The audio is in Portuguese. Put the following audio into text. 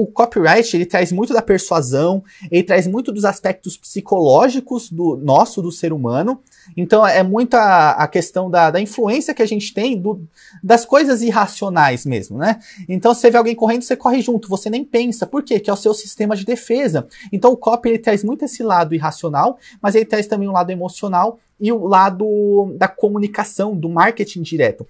o copyright ele traz muito da persuasão, ele traz muito dos aspectos psicológicos do nosso, do ser humano. Então é muito a, a questão da, da, influência que a gente tem do, das coisas irracionais mesmo, né? Então você vê alguém correndo, você corre junto, você nem pensa. Por quê? Que é o seu sistema de defesa. Então o copy ele traz muito esse lado irracional, mas ele traz também um lado emocional e o lado da comunicação, do marketing direto.